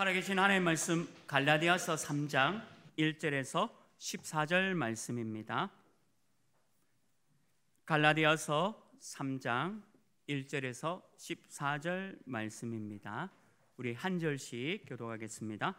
살아계신 하나님의 말씀 갈라디아서 3장 1절에서 14절 말씀입니다. 갈라디아서 3장 1절에서 14절 말씀입니다. 우리 한 절씩 교도하겠습니다.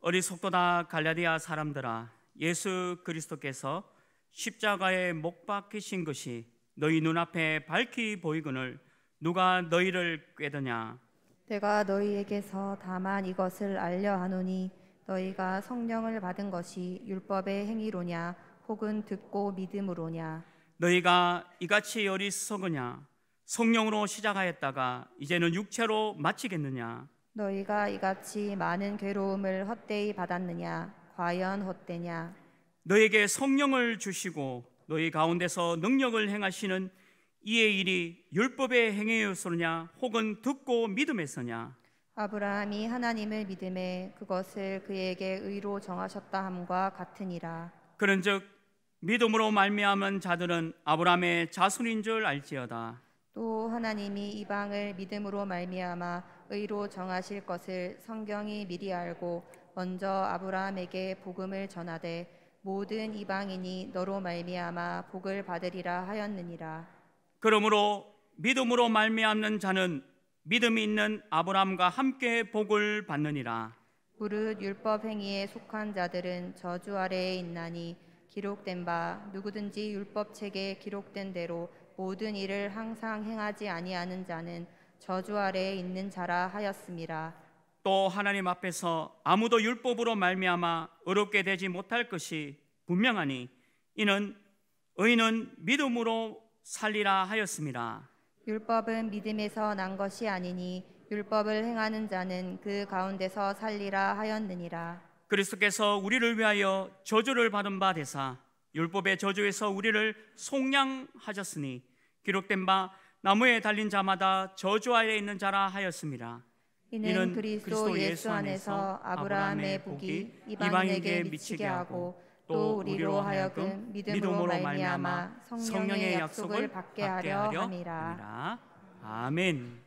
어리석도다 갈라디아 사람들아 예수 그리스도께서 십자가에 못 박히신 것이 너희 눈앞에 밝히 보이거늘 누가 너희를 꾀더냐 내가 너희에게서 다만 이것을 알려하노니 너희가 성령을 받은 것이 율법의 행위로냐 혹은 듣고 믿음으로냐 너희가 이같이 열이 썩으냐 성령으로 시작하였다가 이제는 육체로 마치겠느냐 너희가 이같이 많은 괴로움을 헛되이 받았느냐 과연 헛되냐 너에게 성령을 주시고 너희 가운데서 능력을 행하시는 이의 일이 율법의 행위에서냐 혹은 듣고 믿음에서냐 아브라함이 하나님을 믿음에 그것을 그에게 의로 정하셨다 함과 같으니라 그런즉 믿음으로 말미암은 자들은 아브라함의 자손인 줄 알지어다 또 하나님이 이방을 믿음으로 말미암아 의로 정하실 것을 성경이 미리 알고 먼저 아브라함에게 복음을 전하되 모든 이방인이 너로 말미암아 복을 받으리라 하였느니라 그러므로 믿음으로 말미암는 자는 믿음이 있는 아브라함과 함께 복을 받느니라. 무릇 율법 행위에 속한 자들은 저주 아래에 있나니 기록된 바 누구든지 율법 책에 기록된 대로 모든 일을 항상 행하지 아니하는 자는 저주 아래에 있는 자라 하였습니다. 또 하나님 앞에서 아무도 율법으로 말미암아 의롭게 되지 못할 것이 분명하니 이는 의인은 믿음으로 살리라 하였습니다. 율법은 믿음에서 난 것이 아니니 율법을 행하는 자는 그 가운데서 살리라 하였느니라. 그리스도께서 우리를 위하여 저주를 받은 바 되사 율법의 저주에서 우리를 속량하셨으니 기록된 바 나무에 달린 자마다 저주 아래 있는 자라 하였습니다. 이는, 이는 그리스도, 그리스도 예수 안에서 아브라함의 복이 이방인에게 미치게 하고 또 우리로 하여금 믿음으로 말미암아 성령의 약속을 받게 하려 함이라. 아멘.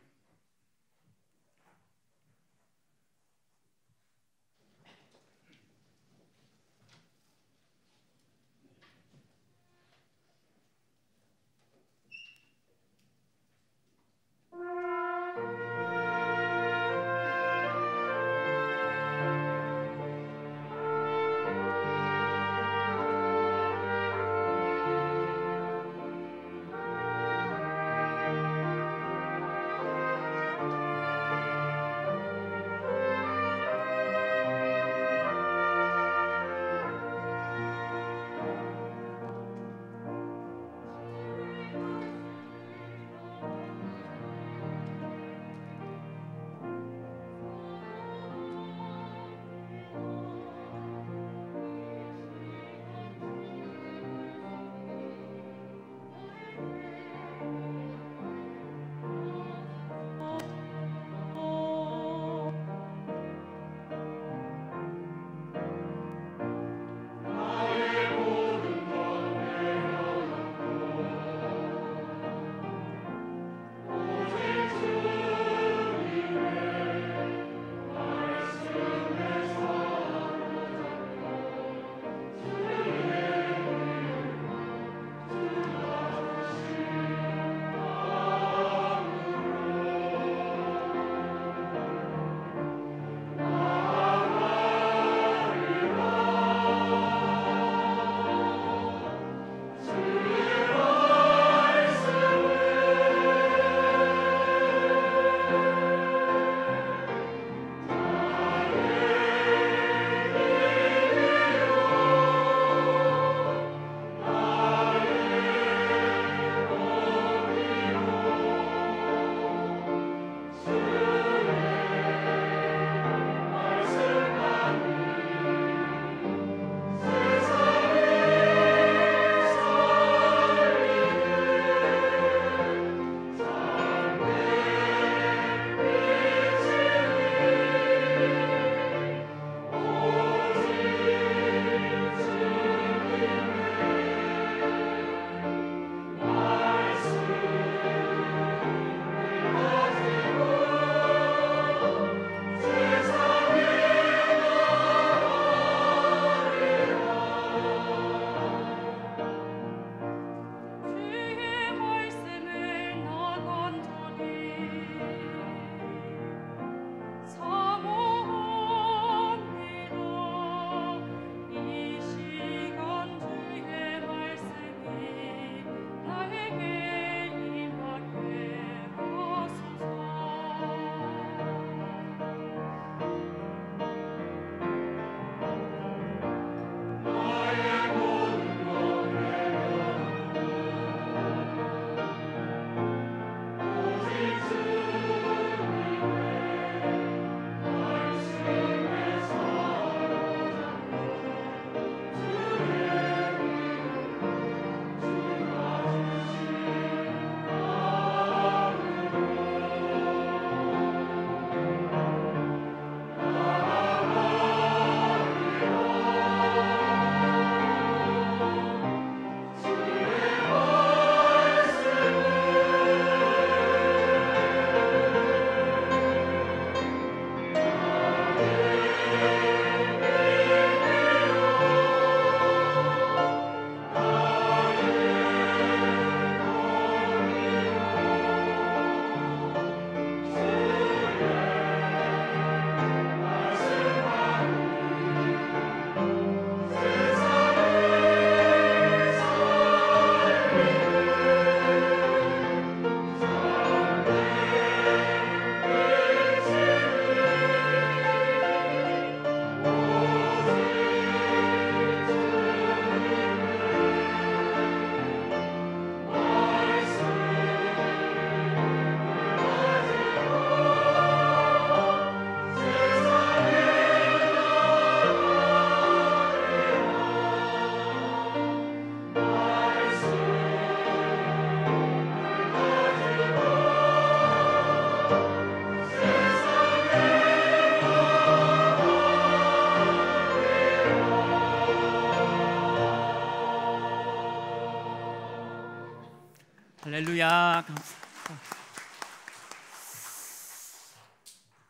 할렐루야.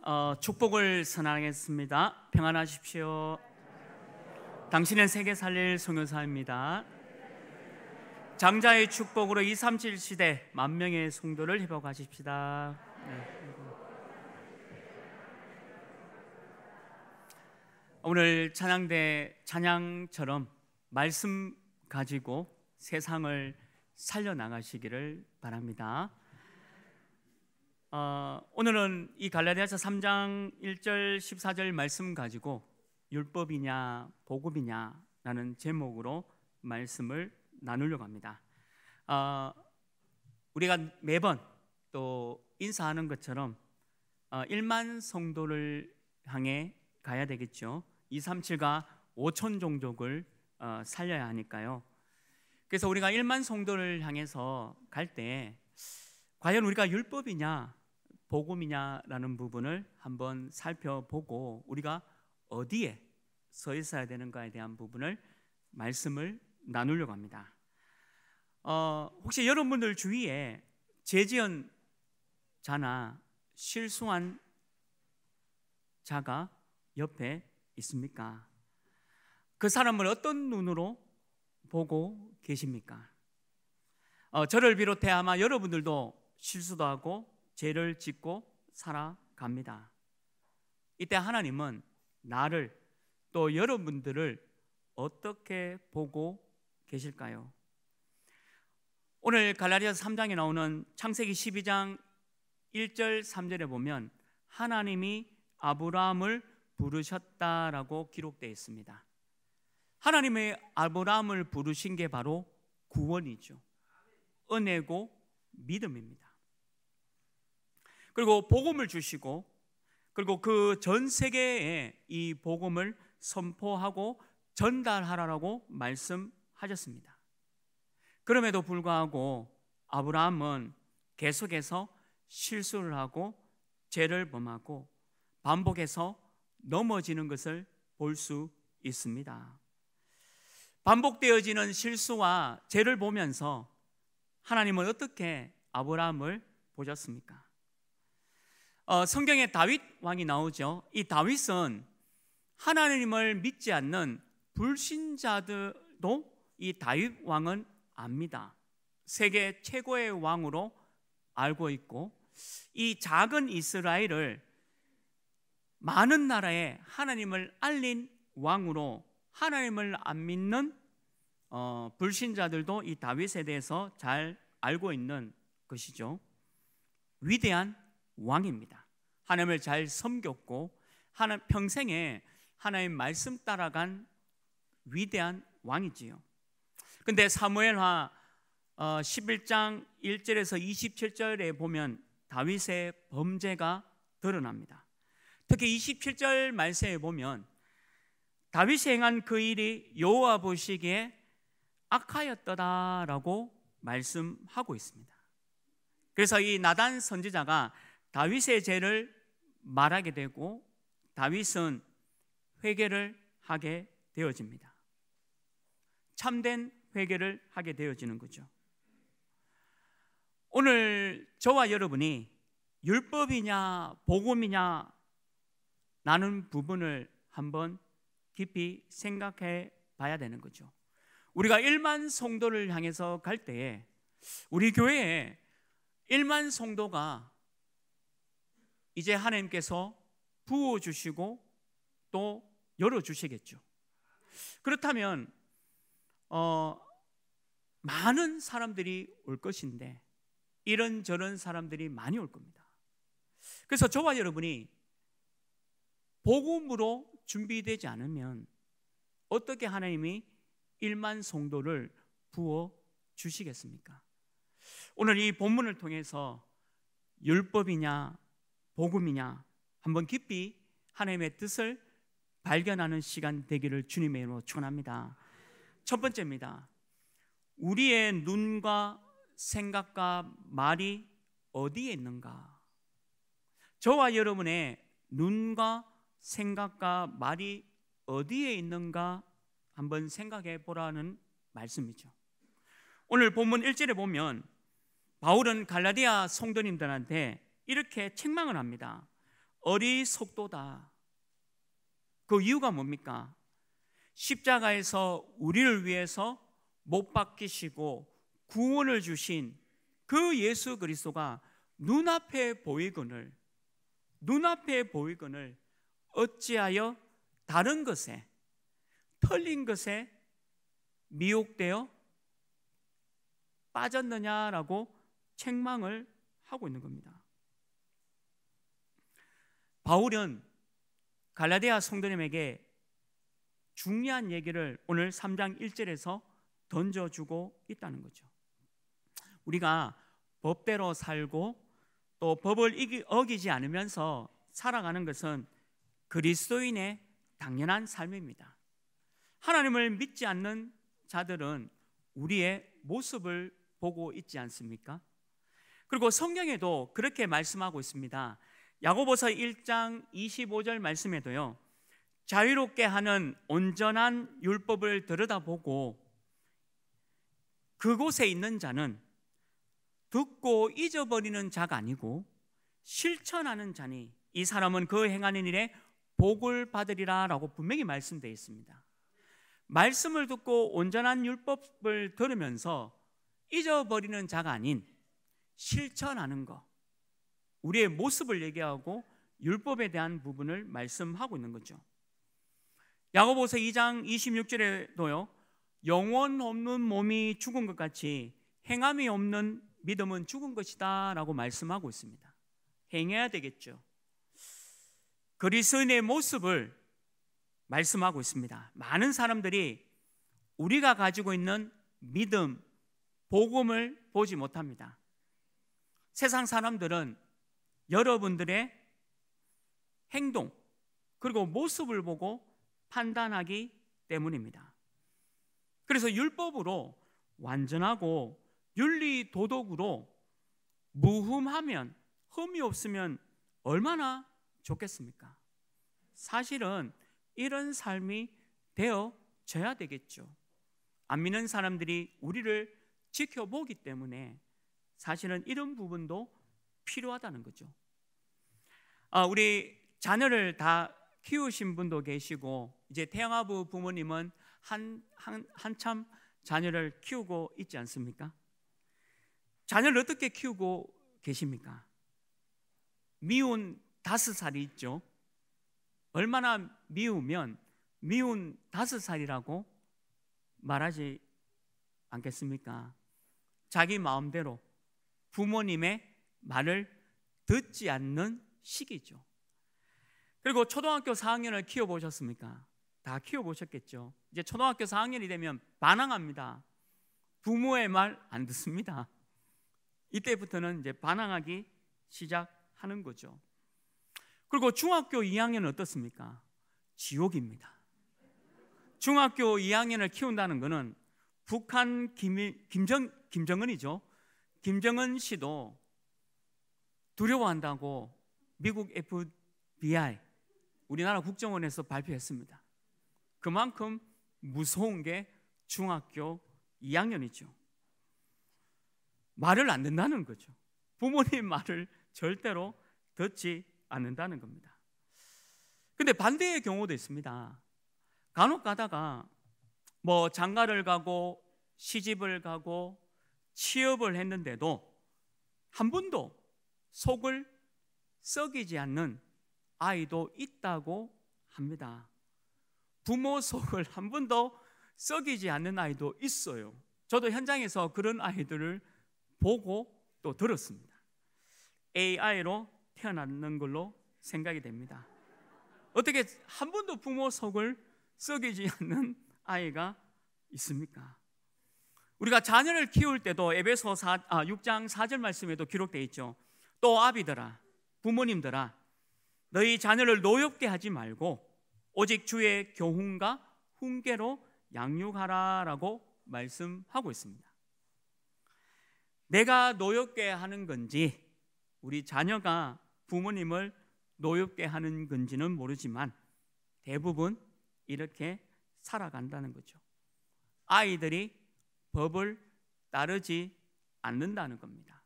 어, 축복을 선하겠습니다. 평안하십시오. 당신은 세계 살릴 송교사입니다. 장자의 축복으로 237 시대 만 명의 송도를 회복하십시다. 네. 오늘 찬양대 찬양처럼 말씀 가지고 세상을 살려나가시기를 바랍니다. 어, 오늘은 이 갈라디아서 3장 1절 14절 말씀 가지고 율법이냐 복음이냐라는 제목으로 말씀을 나누려고 합니다. 어, 우리가 매번 또 인사하는 것처럼 어, 1만 성도를 향해 가야 되겠죠. 237과 5천 종족을 어, 살려야 하니까요. 그래서 우리가 1만 성도를 향해서 갈 때 과연 우리가 율법이냐 복음이냐라는 부분을 한번 살펴보고 우리가 어디에 서 있어야 되는가에 대한 부분을 말씀을 나누려고 합니다. 어, 혹시 여러분들 주위에 재지은 자나 실수한 자가 옆에 있습니까? 그 사람을 어떤 눈으로 보고 계십니까? 어, 저를 비롯해 아마 여러분들도 실수도 하고 죄를 짓고 살아갑니다. 이때 하나님은 나를 또 여러분들을 어떻게 보고 계실까요? 오늘 갈라디아 3장에 나오는 창세기 12장 1절 3절에 보면 하나님이 아브라함을 부르셨다라고 기록되어 있습니다. 하나님의 아브라함을 부르신 게 바로 구원이죠. 은혜고 믿음입니다. 그리고 복음을 주시고 그리고 그 전 세계에 이 복음을 선포하고 전달하라라고 말씀하셨습니다. 그럼에도 불구하고 아브라함은 계속해서 실수를 하고 죄를 범하고 반복해서 넘어지는 것을 볼 수 있습니다. 반복되어지는 실수와 죄를 보면서 하나님은 어떻게 아브라함을 보셨습니까? 어, 성경에 다윗 왕이 나오죠. 이 다윗은 하나님을 믿지 않는 불신자들도 이 다윗 왕은 압니다. 세계 최고의 왕으로 알고 있고 이 작은 이스라엘을 많은 나라에 하나님을 알린 왕으로 하나님을 안 믿는 어, 불신자들도 이 다윗에 대해서 잘 알고 있는 것이죠. 위대한 왕입니다. 하나님을 잘 섬겼고 하나 평생에 하나님 말씀 따라간 위대한 왕이지요. 근데 사무엘하 11장 어, 1절에서 27절에 보면 다윗의 범죄가 드러납니다. 특히 27절 말세에 보면 다윗이 행한 그 일이 여호와 보시기에 악하였더라라고 말씀하고 있습니다. 그래서 이 나단 선지자가 다윗의 죄를 말하게 되고 다윗은 회개를 하게 되어집니다. 참된 회개를 하게 되어지는 거죠. 오늘 저와 여러분이 율법이냐 복음이냐 나는 부분을 한번 깊이 생각해 봐야 되는 거죠. 우리가 1만 성도를 향해서 갈 때에 우리 교회에 1만 성도가 이제 하나님께서 부어 주시고 또 열어 주시겠죠. 그렇다면 어, 많은 사람들이 올 것인데 이런저런 사람들이 많이 올 겁니다. 그래서 저와 여러분이 복음으로 준비되지 않으면 어떻게 하나님이 1만 성도를 부어 주시겠습니까? 오늘 이 본문을 통해서 율법이냐 복음이냐 한번 깊이 하나님의 뜻을 발견하는 시간 되기를 주님의 이름으로 축원합니다. 첫 번째입니다. 우리의 눈과 생각과 말이 어디에 있는가? 저와 여러분의 눈과 생각과 말이 어디에 있는가 한번 생각해 보라는 말씀이죠. 오늘 본문 1절에 보면 바울은 갈라디아 성도님들한테 이렇게 책망을 합니다. 어리석도다. 그 이유가 뭡니까? 십자가에서 우리를 위해서 못 박히시고 구원을 주신 그 예수 그리스도가 눈앞에 보이거늘 눈앞에 보이거늘 어찌하여 다른 것에 틀린 것에 미혹되어 빠졌느냐라고 책망을 하고 있는 겁니다. 바울은 갈라디아 성도님에게 중요한 얘기를 오늘 3장 1절에서 던져주고 있다는 거죠. 우리가 법대로 살고 또 법을 어기지 않으면서 살아가는 것은 그리스도인의 당연한 삶입니다. 하나님을 믿지 않는 자들은 우리의 모습을 보고 있지 않습니까? 그리고 성경에도 그렇게 말씀하고 있습니다. 야고보서 1장 25절 말씀에도요. 자유롭게 하는 온전한 율법을 들여다보고 그곳에 있는 자는 듣고 잊어버리는 자가 아니고 실천하는 자니 이 사람은 그 행하는 일에 복을 받으리라라고 분명히 말씀되어 있습니다. 말씀을 듣고 온전한 율법을 들으면서 잊어버리는 자가 아닌 실천하는 것, 우리의 모습을 얘기하고 율법에 대한 부분을 말씀하고 있는 거죠. 야고보서 2장 26절에도요. 영원 없는 몸이 죽은 것 같이 행함이 없는 믿음은 죽은 것이다라고 말씀하고 있습니다. 행해야 되겠죠. 그리스인의 모습을 말씀하고 있습니다. 많은 사람들이 우리가 가지고 있는 믿음, 복음을 보지 못합니다. 세상 사람들은 여러분들의 행동, 그리고 모습을 보고 판단하기 때문입니다. 그래서 율법으로 완전하고 윤리 도덕으로 무흠하면 흠이 없으면 얼마나 좋겠습니까? 사실은 이런 삶이 되어져야 되겠죠. 안 믿는 사람들이 우리를 지켜보기 때문에 사실은 이런 부분도 필요하다는 거죠. 아, 우리 자녀를 다 키우신 분도 계시고 이제 태양아부 부모님은 한, 한, 한참 자녀를 키우고 있지 않습니까? 자녀를 어떻게 키우고 계십니까? 미운 다섯 살이 있죠. 얼마나 미우면 미운 다섯 살이라고 말하지 않겠습니까? 자기 마음대로 부모님의 말을 듣지 않는 시기죠. 그리고 초등학교 4학년을 키워보셨습니까? 다 키워보셨겠죠. 이제 초등학교 4학년이 되면 반항합니다. 부모의 말 안 듣습니다. 이때부터는 이제 반항하기 시작하는 거죠. 그리고 중학교 2학년은 어떻습니까? 지옥입니다. 중학교 2학년을 키운다는 것은 북한 김, 김정, 김정은이죠. 김정은 씨도 두려워한다고 미국 FBI 우리나라 국정원에서 발표했습니다. 그만큼 무서운 게 중학교 2학년이죠. 말을 안듣다는 거죠. 부모님 말을 절대로 듣지 않는다는 겁니다. 근데 반대의 경우도 있습니다. 간혹 가다가 뭐 장가를 가고 시집을 가고 취업을 했는데도 한 번도 속을 썩이지 않는 아이도 있다고 합니다. 부모 속을 한 번도 썩이지 않는 아이도 있어요. 저도 현장에서 그런 아이들을 보고 또 들었습니다. AI로 태어났는 걸로 생각이 됩니다. 어떻게 한 번도 부모 속을 썩이지 않는 아이가 있습니까? 우리가 자녀를 키울 때도 에베소 4, 아, 6장 4절 말씀에도 기록되어 있죠. 또 아비들아 부모님들아 너희 자녀를 노엽게 하지 말고 오직 주의 교훈과 훈계로 양육하라라고 말씀하고 있습니다. 내가 노엽게 하는 건지 우리 자녀가 부모님을 노엽게 하는 건지는 모르지만 대부분 이렇게 살아간다는 거죠. 아이들이 법을 따르지 않는다는 겁니다.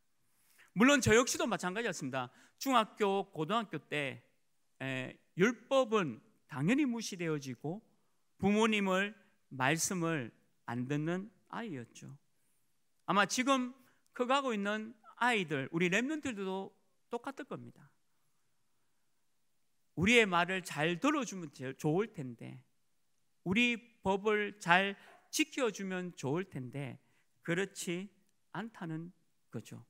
물론 저 역시도 마찬가지였습니다. 중학교, 고등학교 때 율법은 당연히 무시되어지고 부모님을 말씀을 안 듣는 아이였죠. 아마 지금 커가고 있는 아이들, 우리 랩런들도 똑같을 겁니다. 우리의 말을 잘 들어주면 좋을 텐데, 우리 법을 잘 지켜주면 좋을 텐데, 그렇지 않다는 거죠.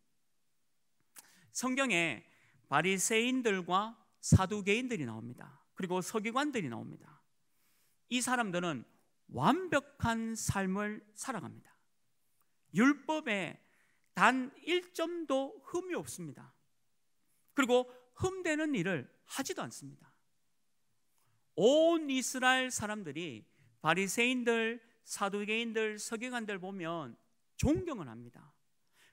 성경에 바리새인들과 사두개인들이 나옵니다. 그리고 서기관들이 나옵니다. 이 사람들은 완벽한 삶을 살아갑니다. 율법에 단 1점도 흠이 없습니다. 그리고 흠되는 일을 하지도 않습니다. 온 이스라엘 사람들이 바리새인들, 사두개인들, 서기관들 보면 존경을 합니다.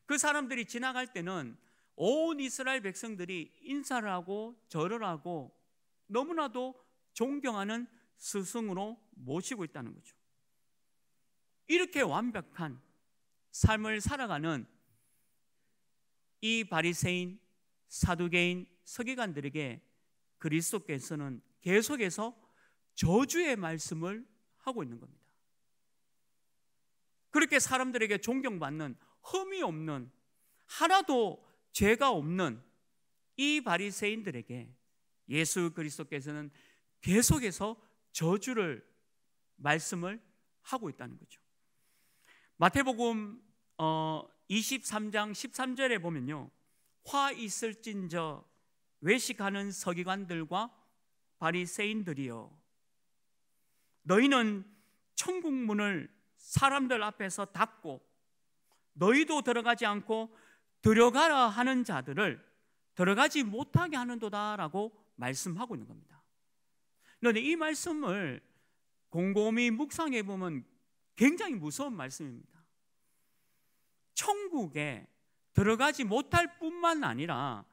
그 사람들이 지나갈 때는 온 이스라엘 백성들이 인사를 하고 절을 하고 너무나도 존경하는 스승으로 모시고 있다는 거죠. 이렇게 완벽한 삶을 살아가는 이 바리새인, 사두개인, 서기관들에게 그리스도께서는 계속해서 저주의 말씀을 하고 있는 겁니다. 그렇게 사람들에게 존경받는 흠이 없는 하나도 죄가 없는 이 바리새인들에게 예수 그리스도께서는 계속해서 저주를 말씀을 하고 있다는 거죠. 마태복음 23장 어, 13절에 보면요. 화 있을진저 외식하는 서기관들과 바리새인들이여 너희는 천국 문을 사람들 앞에서 닫고 너희도 들어가지 않고 들어가라 하는 자들을 들어가지 못하게 하는도다라고 말씀하고 있는 겁니다. 그런데 이 말씀을 곰곰이 묵상해 보면 굉장히 무서운 말씀입니다. 천국에 들어가지 못할 뿐만 아니라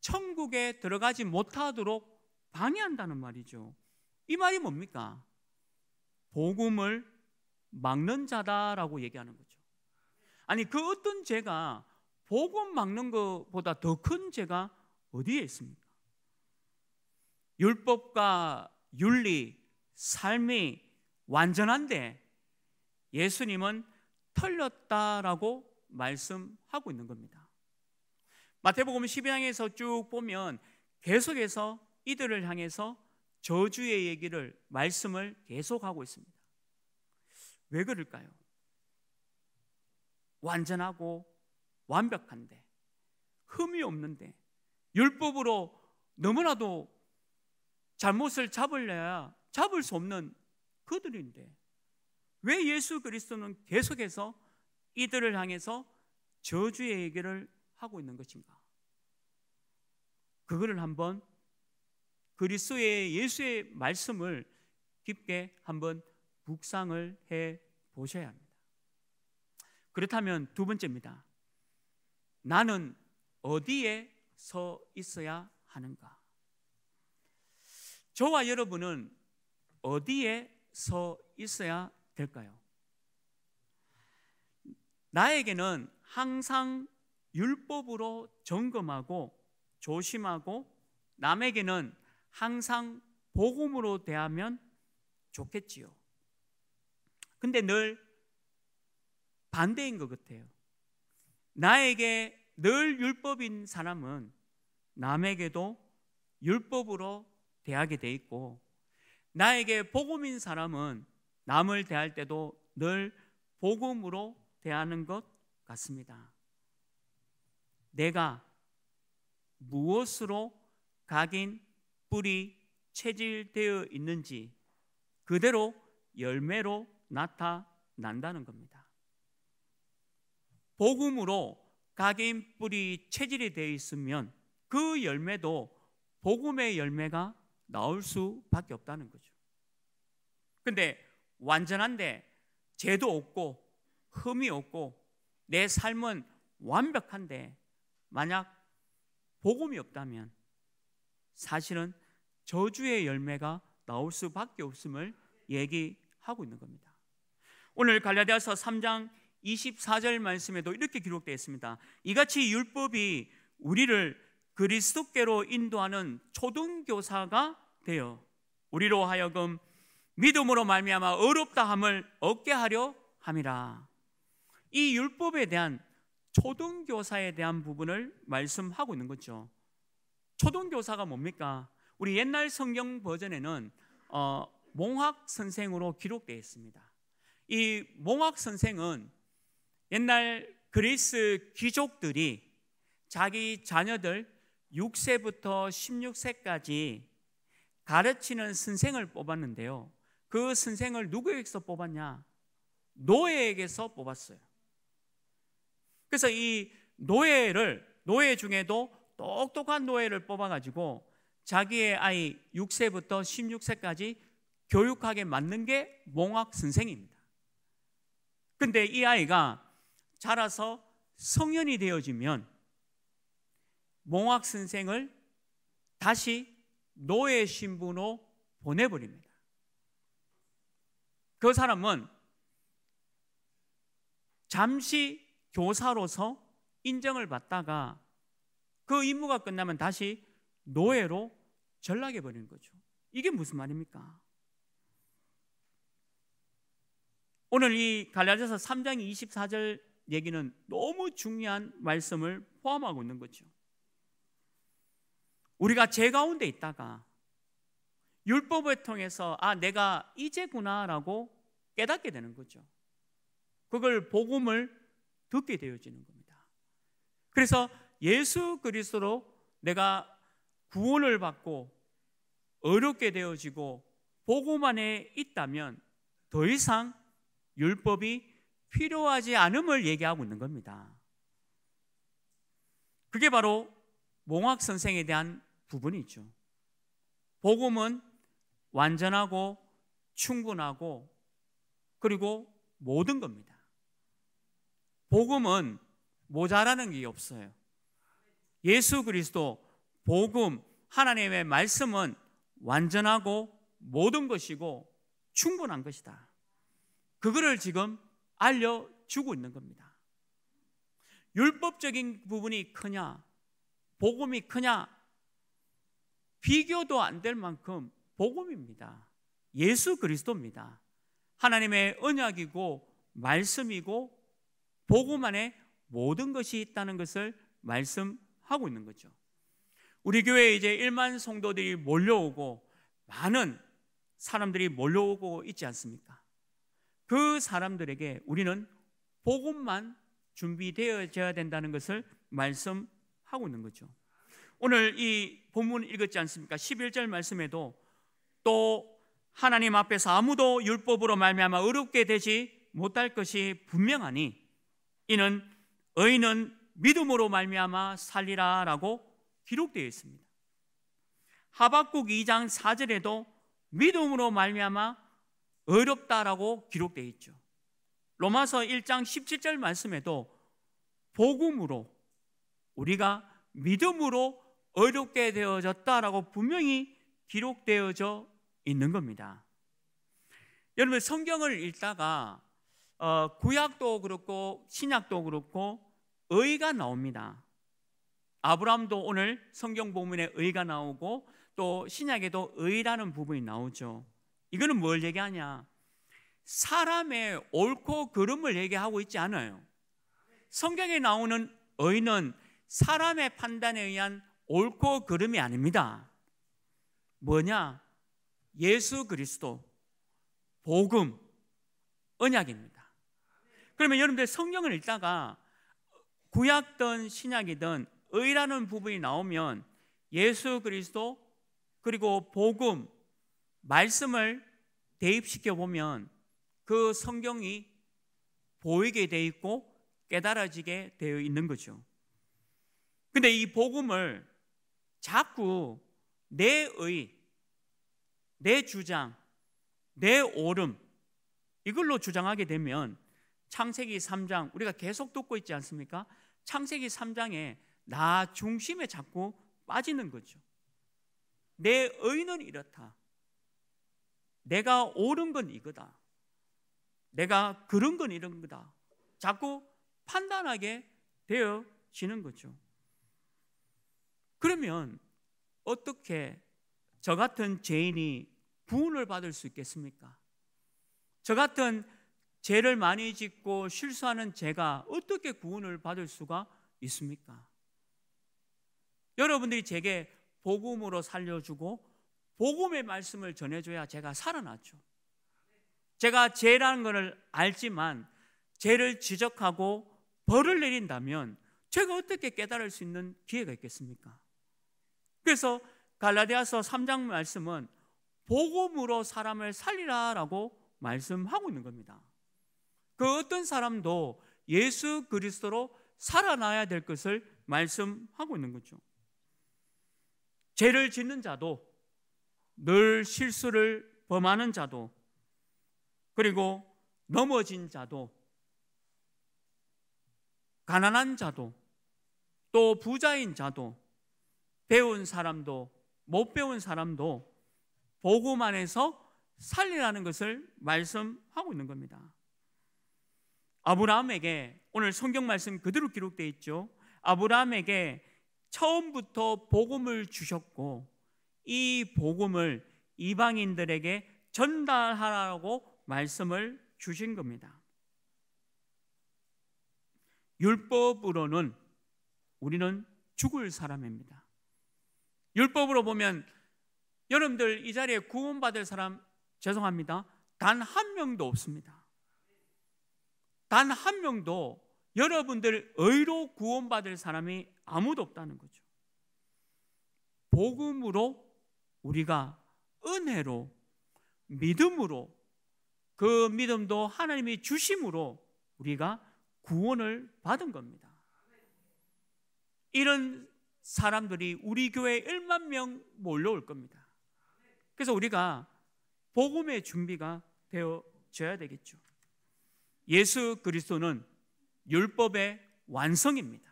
천국에 들어가지 못하도록 방해한다는 말이죠. 이 말이 뭡니까? 복음을 막는 자다라고 얘기하는 거죠. 아니 그 어떤 죄가 복음 막는 것보다 더 큰 죄가 어디에 있습니까? 율법과 윤리, 삶이 완전한데 예수님은 털렸다라고 말씀하고 있는 겁니다. 마태복음 12장에서 쭉 보면 계속해서 이들을 향해서 저주의 얘기를 말씀을 계속하고 있습니다. 왜 그럴까요? 완전하고 완벽한데 흠이 없는데 율법으로 너무나도 잘못을 잡을래야 잡을 수 없는 그들인데 왜 예수 그리스도는 계속해서 이들을 향해서 저주의 얘기를 하고 있는 것인가? 그거를 한번 그리스도의 예수의 말씀을 깊게 한번 묵상을 해 보셔야 합니다. 그렇다면 두 번째입니다. 나는 어디에 서 있어야 하는가? 저와 여러분은 어디에 서 있어야 될까요? 나에게는 항상 율법으로 점검하고 조심하고 남에게는 항상 복음으로 대하면 좋겠지요. 근데 늘 반대인 것 같아요. 나에게 늘 율법인 사람은 남에게도 율법으로 대하게 돼 있고 나에게 복음인 사람은 남을 대할 때도 늘 복음으로 대하는 것 같습니다. 내가 무엇으로 각인 뿌리 체질되어 있는지 그대로 열매로 나타난다는 겁니다. 복음으로 각인 뿌리 체질이 되어 있으면 그 열매도 복음의 열매가 나올 수밖에 없다는 거죠. 근데 완전한데 죄도 없고 흠이 없고 내 삶은 완벽한데 만약 복음이 없다면 사실은 저주의 열매가 나올 수밖에 없음을 얘기하고 있는 겁니다. 오늘 갈라디아서 3장 24절 말씀에도 이렇게 기록되어 있습니다. 이같이 율법이 우리를 그리스도께로 인도하는 초등교사가 되어 우리로 하여금 믿음으로 말미암아 어렵다 함을 얻게 하려 함이라. 이 율법에 대한 초등교사에 대한 부분을 말씀하고 있는 거죠. 초등교사가 뭡니까? 우리 옛날 성경 버전에는 어, 몽학 선생으로 기록되어 있습니다. 이 몽학 선생은 옛날 그리스 귀족들이 자기 자녀들 6세부터 16세까지 가르치는 선생을 뽑았는데요. 그 선생을 누구에게서 뽑았냐? 노예에게서 뽑았어요. 그래서 이 노예를 노예 중에도 똑똑한 노예를 뽑아가지고 자기의 아이 6세부터 16세까지 교육하게 맞는 게 몽학 선생입니다. 근데 이 아이가 자라서 성년이 되어지면 몽학 선생을 다시 노예 신분으로 보내버립니다. 그 사람은 잠시 교사로서 인정을 받다가 그 임무가 끝나면 다시 노예로 전락해 버리는 거죠. 이게 무슨 말입니까? 오늘 이 갈라디아서 3장 24절 얘기는 너무 중요한 말씀을 포함하고 있는 거죠. 우리가 죄 가운데 있다가 율법을 통해서 아 내가 이제구나라고 깨닫게 되는 거죠. 그걸 복음을 듣게 되어지는 겁니다. 그래서 예수 그리스도로 내가 구원을 받고 어렵게 되어지고 보고만에 있다면 더 이상 율법이 필요하지 않음을 얘기하고 있는 겁니다. 그게 바로 몽학 선생에 대한 부분이죠. 복음은 완전하고 충분하고 그리고 모든 겁니다. 복음은 모자라는 게 없어요. 예수 그리스도 복음 하나님의 말씀은 완전하고 모든 것이고 충분한 것이다. 그거를 지금 알려 주고 있는 겁니다. 율법적인 부분이 크냐, 복음이 크냐, 비교도 안 될 만큼 복음입니다. 예수 그리스도입니다. 하나님의 언약이고 말씀이고 복음 안에 모든 것이 있다는 것을 말씀하고 있는 거죠. 우리 교회에 이제 1만 성도들이 몰려오고 많은 사람들이 몰려오고 있지 않습니까? 그 사람들에게 우리는 복음만 준비되어져야 된다는 것을 말씀하고 있는 거죠. 오늘 이 본문 읽었지 않습니까? 11절 말씀에도 또 하나님 앞에서 아무도 율법으로 말미암아 어렵게 되지 못할 것이 분명하니 이는 의인은 믿음으로 말미암아 살리라라고 기록되어 있습니다. 하박국 2장 4절에도 믿음으로 말미암아 어렵다라고 기록되어 있죠. 로마서 1장 17절 말씀에도 복음으로 우리가 믿음으로 어렵게 되어졌다라고 분명히 기록되어져 있는 겁니다. 여러분 성경을 읽다가 어, 구약도 그렇고 신약도 그렇고 의가 나옵니다. 아브라함도 오늘 성경 본문에 의가 나오고 또 신약에도 의라는 부분이 나오죠. 이거는 뭘 얘기하냐? 사람의 옳고 그름을 얘기하고 있지 않아요. 성경에 나오는 의는 사람의 판단에 의한 옳고 그름이 아닙니다. 뭐냐? 예수 그리스도, 복음, 언약입니다. 그러면 여러분들 성경을 읽다가 구약든 신약이든 의라는 부분이 나오면 예수 그리스도 그리고 복음 말씀을 대입시켜 보면 그 성경이 보이게 돼 있고 깨달아지게 되어 있는 거죠. 근데 이 복음을 자꾸 내 의, 내 주장, 내 오름 이걸로 주장하게 되면 창세기 3장 우리가 계속 듣고 있지 않습니까? 창세기 3장에 나 중심에 자꾸 빠지는 거죠. 내 의는 이렇다. 내가 옳은 건 이거다. 내가 그런 건 이런 거다. 자꾸 판단하게 되어지는 거죠. 그러면 어떻게 저 같은 죄인이 구원을 받을 수 있겠습니까? 저 같은 죄를 많이 짓고 실수하는 제가 어떻게 구원을 받을 수가 있습니까? 여러분들이 제게 복음으로 살려주고 복음의 말씀을 전해줘야 제가 살아났죠. 제가 죄라는 것을 알지만 죄를 지적하고 벌을 내린다면 제가 어떻게 깨달을 수 있는 기회가 있겠습니까? 그래서 갈라디아서 3장 말씀은 복음으로 사람을 살리라라고 말씀하고 있는 겁니다. 그 어떤 사람도 예수 그리스도로 살아나야 될 것을 말씀하고 있는 거죠. 죄를 짓는 자도 늘 실수를 범하는 자도 그리고 넘어진 자도 가난한 자도 또 부자인 자도 배운 사람도 못 배운 사람도 복음 안에서 살리라는 것을 말씀하고 있는 겁니다. 아브라함에게 오늘 성경 말씀 그대로 기록되어 있죠. 아브라함에게 처음부터 복음을 주셨고 이 복음을 이방인들에게 전달하라고 말씀을 주신 겁니다. 율법으로는 우리는 죽을 사람입니다. 율법으로 보면 여러분들 이 자리에 구원받을 사람 죄송합니다. 단 한 명도 없습니다. 단한 명도 여러분들 의로 구원받을 사람이 아무도 없다는 거죠. 복음으로 우리가 은혜로 믿음으로 그 믿음도 하나님이 주심으로 우리가 구원을 받은 겁니다. 이런 사람들이 우리 교회 1만 명 몰려올 겁니다. 그래서 우리가 복음의 준비가 되어져야 되겠죠. 예수 그리스도는 율법의 완성입니다.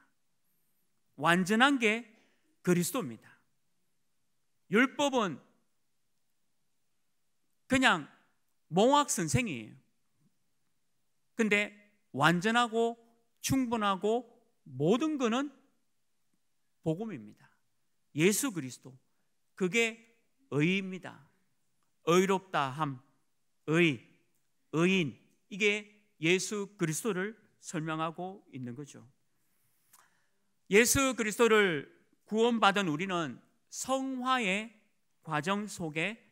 완전한 게 그리스도입니다. 율법은 그냥 몽학 선생이에요. 근데 완전하고 충분하고 모든 거는 복음입니다. 예수 그리스도. 그게 의입니다. 의롭다 함, 의, 의인. 이게 예수 그리스도를 설명하고 있는 거죠. 예수 그리스도를 구원받은 우리는 성화의 과정 속에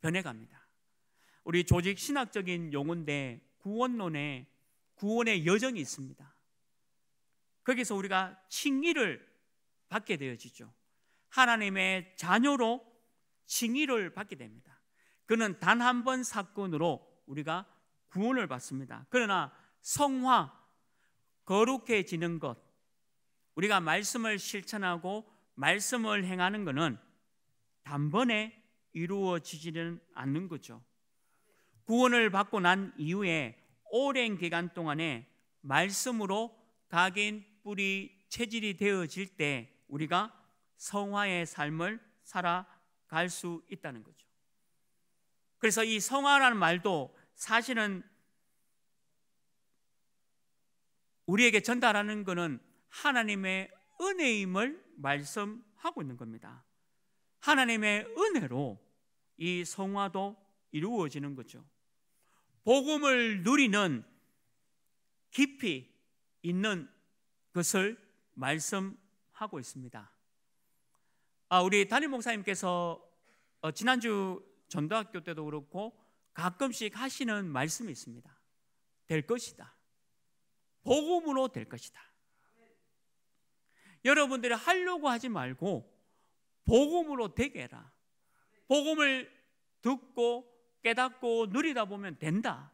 변해갑니다. 우리 조직 신학적인 용어인데 구원론에 구원의 여정이 있습니다. 거기서 우리가 칭의를 받게 되어지죠. 하나님의 자녀로 칭의를 받게 됩니다. 그는 단 한 번 사건으로 우리가 구원을 받습니다. 그러나 성화, 거룩해지는 것, 우리가 말씀을 실천하고 말씀을 행하는 것은 단번에 이루어지지는 않는 거죠. 구원을 받고 난 이후에 오랜 기간 동안에 말씀으로 각인 뿌리 체질이 되어질 때 우리가 성화의 삶을 살아갈 수 있다는 거죠. 그래서 이 성화라는 말도 사실은 우리에게 전달하는 것은 하나님의 은혜임을 말씀하고 있는 겁니다. 하나님의 은혜로 이 성화도 이루어지는 거죠. 복음을 누리는 깊이 있는 것을 말씀하고 있습니다. 아, 우리 담임 목사님께서 어, 지난주 전도학교 때도 그렇고 가끔씩 하시는 말씀이 있습니다. 될 것이다. 복음으로 될 것이다. 여러분들이 하려고 하지 말고 복음으로 되게 해라. 복음을 듣고 깨닫고 누리다 보면 된다.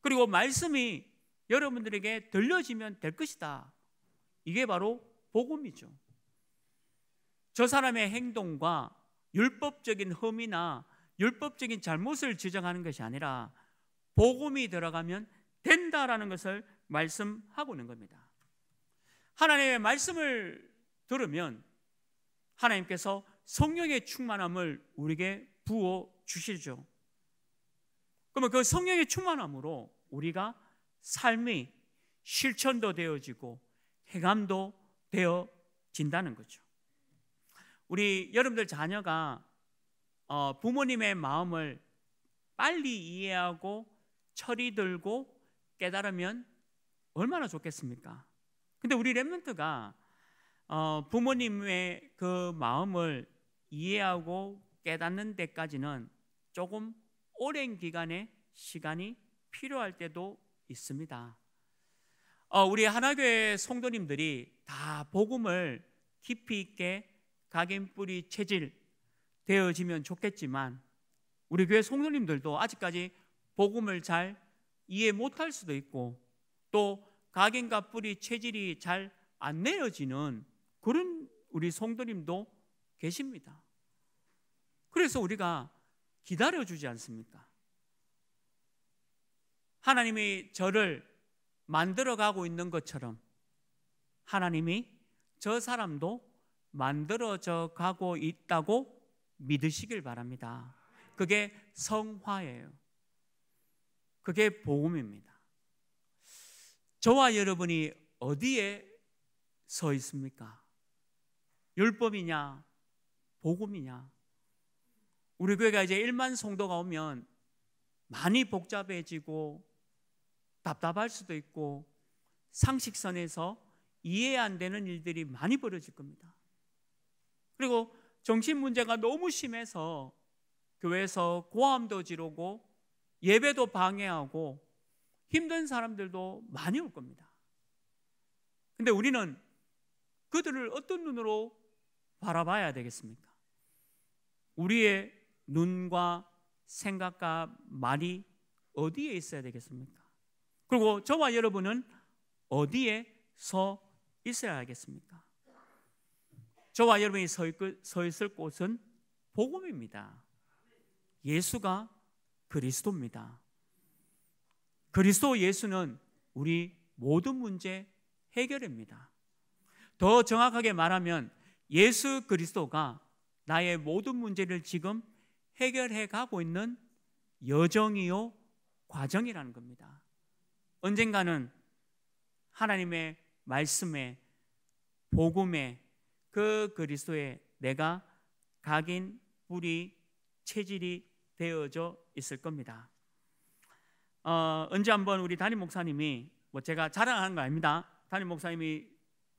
그리고 말씀이 여러분들에게 들려지면 될 것이다. 이게 바로 복음이죠. 저 사람의 행동과 율법적인 흠이나 율법적인 잘못을 지적하는 것이 아니라 복음이 들어가면 된다라는 것을 말씀하고 있는 겁니다. 하나님의 말씀을 들으면 하나님께서 성령의 충만함을 우리에게 부어 주시죠. 그러면 그 성령의 충만함으로 우리가 삶이 실천도 되어지고 해감도 되어진다는 거죠. 우리 여러분들 자녀가 어, 부모님의 마음을 빨리 이해하고 철이 들고 깨달으면 얼마나 좋겠습니까? 근데 우리 랩런트가 어, 부모님의 그 마음을 이해하고 깨닫는 데까지는 조금 오랜 기간의 시간이 필요할 때도 있습니다. 어, 우리 하나교회 성도님들이 다 복음을 깊이 있게 각인 뿌리 체질 되어지면 좋겠지만 우리 교회 성도님들도 아직까지 복음을 잘 이해 못할 수도 있고 또 각인과 뿌리 체질이 잘 안내려지는 그런 우리 성도님도 계십니다. 그래서 우리가 기다려주지 않습니까? 하나님이 저를 만들어가고 있는 것처럼 하나님이 저 사람도 만들어져 가고 있다고 믿으시길 바랍니다. 그게 성화예요. 그게 복음입니다. 저와 여러분이 어디에 서 있습니까? 율법이냐, 복음이냐? 우리 교회가 이제 1만 성도가 오면 많이 복잡해지고 답답할 수도 있고 상식선에서 이해 안 되는 일들이 많이 벌어질 겁니다. 그리고 정신 문제가 너무 심해서 교회에서 고함도 지르고 예배도 방해하고 힘든 사람들도 많이 올 겁니다. 근데 우리는 그들을 어떤 눈으로 바라봐야 되겠습니까? 우리의 눈과 생각과 말이 어디에 있어야 되겠습니까? 그리고 저와 여러분은 어디에 서 있어야 하겠습니까? 저와 여러분이 서, 있, 서 있을 곳은 복음입니다. 예수가 그리스도입니다. 그리스도 예수는 우리 모든 문제 해결입니다. 더 정확하게 말하면 예수 그리스도가 나의 모든 문제를 지금 해결해 가고 있는 여정이요 과정이라는 겁니다. 언젠가는 하나님의 말씀에 복음에 그 그리스도에 내가 각인 뿌리 체질이 되어져 있을 겁니다. 어, 언제 한번 우리 담임 목사님이 뭐 제가 자랑하는 거 아닙니다. 담임 목사님이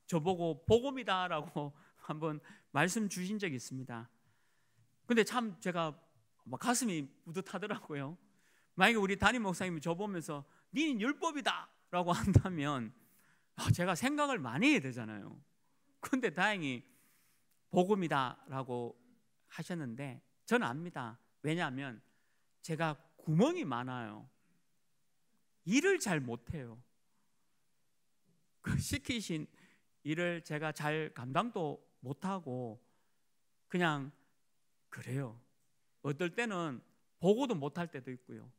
저보고 복음이다라고 한번 말씀 주신 적이 있습니다. 근데 참 제가 막 가슴이 뿌듯하더라고요. 만약에 우리 담임 목사님이 저 보면서 니는 율법이다라고 한다면 아, 제가 생각을 많이 해야 되잖아요. 근데 다행히 복음이다라고 하셨는데 저는 압니다. 왜냐하면 제가 구멍이 많아요. 일을 잘 못해요. 그 시키신 일을 제가 잘 감당도 못하고 그냥 그래요. 어떨 때는 보고도 못할 때도 있고요.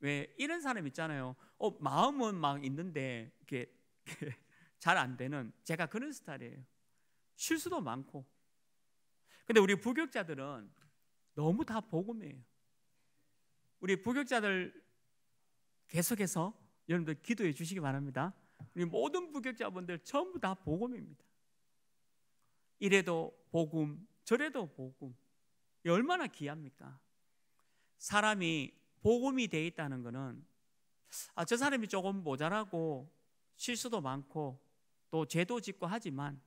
왜 이런 사람 있잖아요. 어, 마음은 막 있는데 이렇게, 이렇게 잘안 되는 제가 그런 스타일이에요. 실수도 많고. 근데 우리 부격자들은 너무 다 복음이에요. 우리 부격자들 계속해서 여러분들 기도해 주시기 바랍니다. 우리 모든 부격자분들 전부 다 복음입니다. 이래도 복음, 저래도 복음. 얼마나 귀합니까? 사람이 복음이 돼 있다는 것은 아, 저 사람이 조금 모자라고 실수도 많고 또 제도 짓고 하지만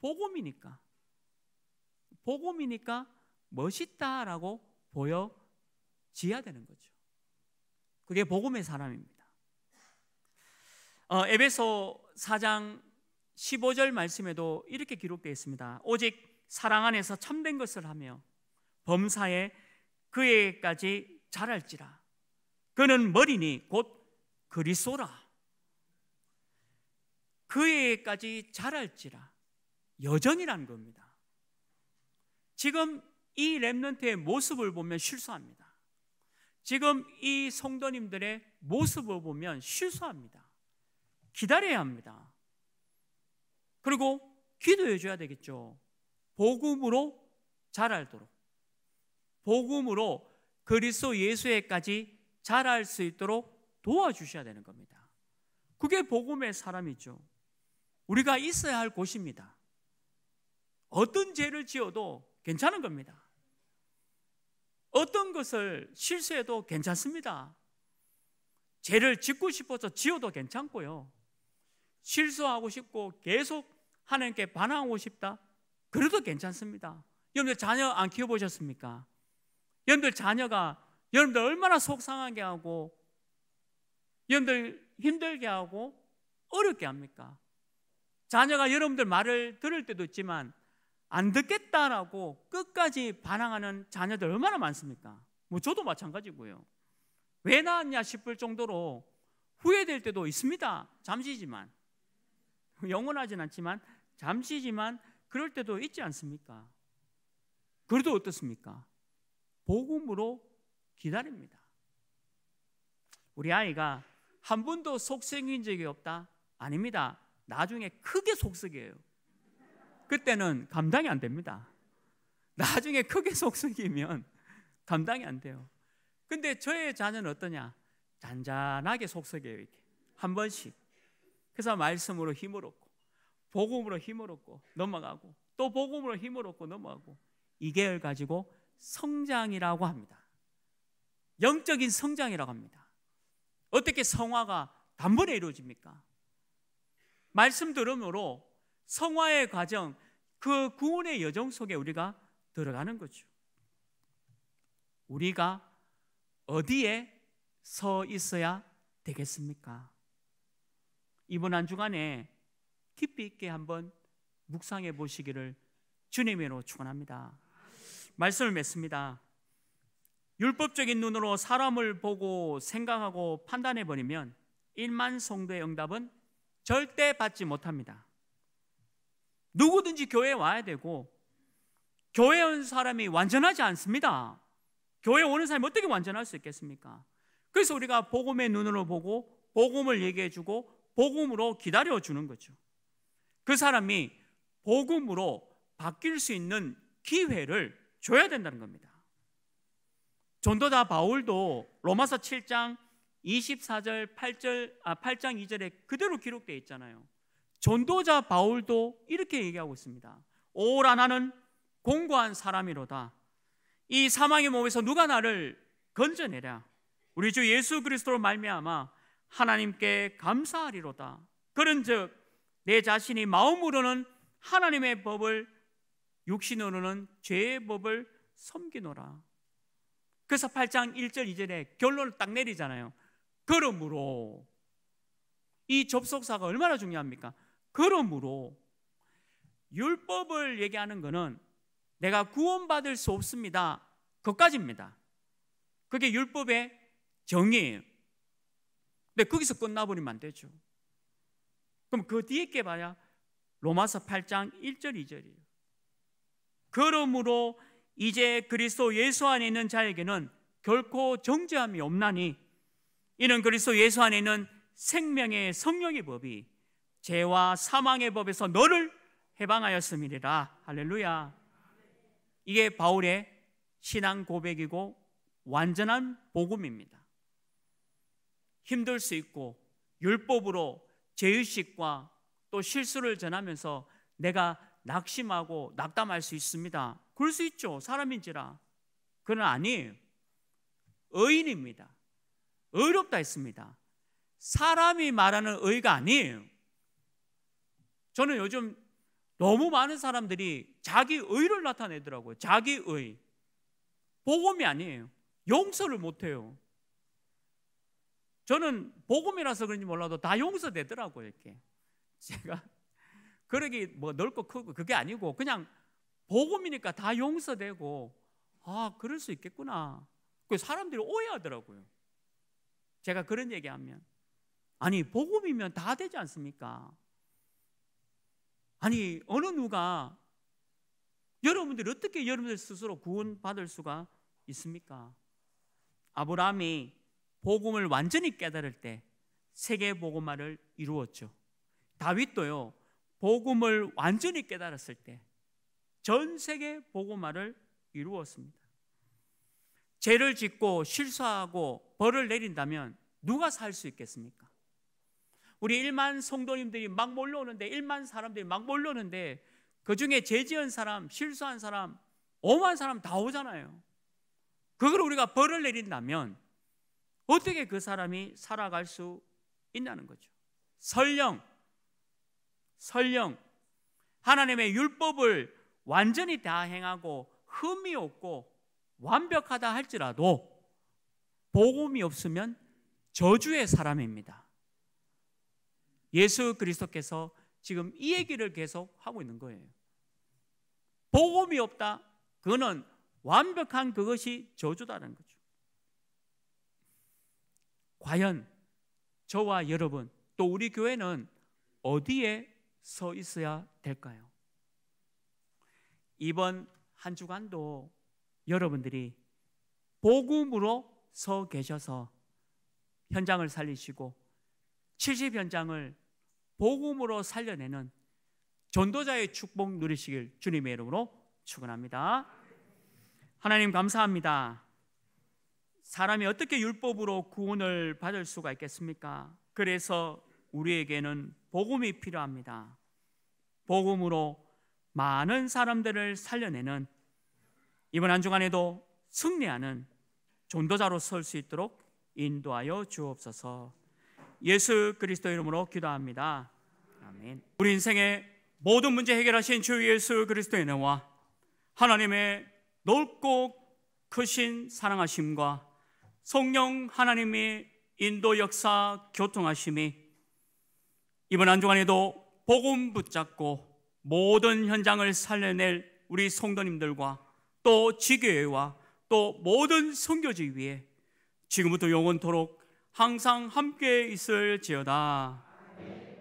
복음이니까 복음이니까 멋있다라고 보여지야 되는 거죠. 그게 복음의 사람입니다. 어, 에베소 4장 15절 말씀에도 이렇게 기록되어 있습니다. 오직 사랑 안에서 참된 것을 하며 범사에 그에게까지 자랄지라. 그는 머리니 곧그리스라 그에까지 자랄지라 여전이라는 겁니다. 지금 이 렘넌트의 모습을 보면 실수합니다. 지금 이 성도님들의 모습을 보면 실수합니다. 기다려야 합니다. 그리고 기도해 줘야 되겠죠. 복음으로 자랄도록 복음으로 그리스도 예수에까지 자랄 수 있도록 도와주셔야 되는 겁니다. 그게 복음의 사람이죠. 우리가 있어야 할 곳입니다. 어떤 죄를 지어도 괜찮은 겁니다. 어떤 것을 실수해도 괜찮습니다. 죄를 짓고 싶어서 지어도 괜찮고요. 실수하고 싶고 계속 하나님께 반항하고 싶다. 그래도 괜찮습니다. 여러분들 자녀 안 키워보셨습니까? 여러분들 자녀가 여러분들 얼마나 속상하게 하고 여러분들 힘들게 하고 어렵게 합니까? 자녀가 여러분들 말을 들을 때도 있지만 안 듣겠다라고 끝까지 반항하는 자녀들 얼마나 많습니까? 뭐 저도 마찬가지고요. 왜 낳았냐 싶을 정도로 후회될 때도 있습니다. 잠시지만 영원하진 않지만 잠시지만 그럴 때도 있지 않습니까? 그래도 어떻습니까? 복음으로 기다립니다. 우리 아이가 한 번도 속생긴 적이 없다? 아닙니다. 나중에 크게 속쓰여요 그때는 감당이 안 됩니다. 나중에 크게 속쓰이면 감당이 안 돼요. 근데 저의 자녀는 어떠냐? 잔잔하게 속쓰여요 이렇게 한 번씩. 그래서 말씀으로 힘을 얻고 복음으로 힘을 얻고 넘어가고 또 복음으로 힘을 얻고 넘어가고 이개월 가지고 성장이라고 합니다. 영적인 성장이라고 합니다. 어떻게 성화가 단번에 이루어집니까? 말씀 들음으로 성화의 과정, 그 구원의 여정 속에 우리가 들어가는 거죠. 우리가 어디에 서 있어야 되겠습니까? 이번 한 주간에 깊이 있게 한번 묵상해 보시기를 주님으로 축원합니다. 말씀을 맺습니다. 율법적인 눈으로 사람을 보고 생각하고 판단해 버리면 일만 성도의 응답은 절대 받지 못합니다. 누구든지 교회에 와야 되고 교회 온 사람이 완전하지 않습니다. 교회 오는 사람이 어떻게 완전할 수 있겠습니까? 그래서 우리가 복음의 눈으로 보고 복음을 얘기해 주고 복음으로 기다려 주는 거죠. 그 사람이 복음으로 바뀔 수 있는 기회를 줘야 된다는 겁니다. 전도다 바울도 로마서 7장 24절 8절 아 8장 2절에 그대로 기록되어 있잖아요. 전도자 바울도 이렇게 얘기하고 있습니다. 오라 나는 공고한 사람이로다. 이 사망의 몸에서 누가 나를 건져내랴. 우리 주 예수 그리스도로 말미암아 하나님께 감사하리로다. 그런즉 내 자신이 마음으로는 하나님의 법을 육신으로는 죄의 법을 섬기노라. 그래서 8장 1절 2절에 결론을 딱 내리잖아요. 그러므로 이 접속사가 얼마나 중요합니까? 그러므로 율법을 얘기하는 것은 내가 구원받을 수 없습니다. 그까지입니다. 그게 율법의 정의예요. 근데 거기서 끝나버리면 안 되죠. 그럼 그 뒤에 게 봐야 로마서 8장 1절 2절이에요. 그러므로 이제 그리스도 예수 안에 있는 자에게는 결코 정죄함이 없나니 이는 그리스도 예수 안에 있는 생명의 성령의 법이 죄와 사망의 법에서 너를 해방하였음이니라. 할렐루야. 이게 바울의 신앙 고백이고 완전한 복음입니다. 힘들 수 있고 율법으로 죄의식과 또 실수를 전하면서 내가 낙심하고 낙담할 수 있습니다. 그럴 수 있죠. 사람인지라. 그건 아니에요. 의인입니다. 어렵다 했습니다. 사람이 말하는 의가 아니에요. 저는 요즘 너무 많은 사람들이 자기 의를 나타내더라고요. 자기 의. 복음이 아니에요. 용서를 못해요. 저는 복음이라서 그런지 몰라도 다 용서되더라고요. 이렇게. 제가 그러기 뭐 넓고 크고 그게 아니고 그냥 복음이니까 다 용서되고 아 그럴 수 있겠구나. 그 사람들이 오해하더라고요. 제가 그런 얘기하면 아니 복음이면 다 되지 않습니까? 아니 어느 누가 여러분들이 어떻게 여러분들 스스로 구원받을 수가 있습니까? 아브라함이 복음을 완전히 깨달을 때 세계 복음화를 이루었죠. 다윗도요. 복음을 완전히 깨달았을 때 전 세계 복음화를 이루었습니다. 죄를 짓고 실수하고 벌을 내린다면 누가 살 수 있겠습니까? 우리 1만 성도님들이 막 몰려오는데 1만 사람들이 막 몰려오는데 그 중에 죄 지은 사람, 실수한 사람, 오만 사람 다 오잖아요. 그걸 우리가 벌을 내린다면 어떻게 그 사람이 살아갈 수 있냐는 거죠. 설령 설령 하나님의 율법을 완전히 다 행하고 흠이 없고 완벽하다 할지라도 복음이 없으면 저주의 사람입니다. 예수 그리스도께서 지금 이 얘기를 계속 하고 있는 거예요. 복음이 없다. 그거는 완벽한 그것이 저주다라는 거죠. 과연 저와 여러분 또 우리 교회는 어디에 서 있어야 될까요? 이번 한 주간도 여러분들이 복음으로 서 계셔서 현장을 살리시고 70 현장을 복음으로 살려내는 전도자의 축복 누리시길 주님의 이름으로 축원합니다. 하나님 감사합니다. 사람이 어떻게 율법으로 구원을 받을 수가 있겠습니까? 그래서 우리에게는 복음이 필요합니다. 복음으로 많은 사람들을 살려내는 이번 한 주간에도 승리하는 존도자로 설 수 있도록 인도하여 주옵소서. 예수 그리스도 이름으로 기도합니다. 아멘. 우리 인생의 모든 문제 해결하신 주 예수 그리스도의 은혜와 하나님의 넓고 크신 사랑하심과 성령 하나님의 인도 역사 교통하심이 이번 한 주간에도 복음 붙잡고 모든 현장을 살려낼 우리 성도님들과 또 지교회와 또 모든 성교지 위에 지금부터 영원토록 항상 함께 있을지어다. 아멘.